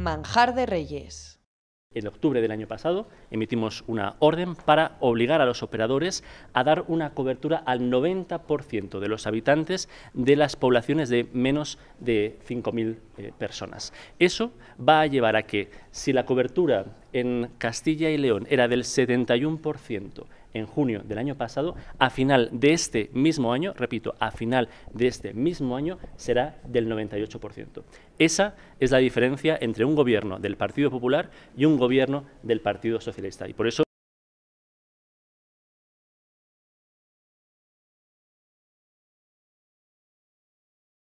Manjar de Reyes. En octubre del año pasado emitimos una orden para obligar a los operadores a dar una cobertura al 90% de los habitantes de las poblaciones de menos de 5.000 eh, personas. Eso va a llevar a que si la cobertura en Castilla y León era del 71% en junio del año pasado, a final de este mismo año, repito, a final de este mismo año será del 98%. Esa es la diferencia entre un gobierno del Partido Popular y un gobierno del Partido Socialista. Y por eso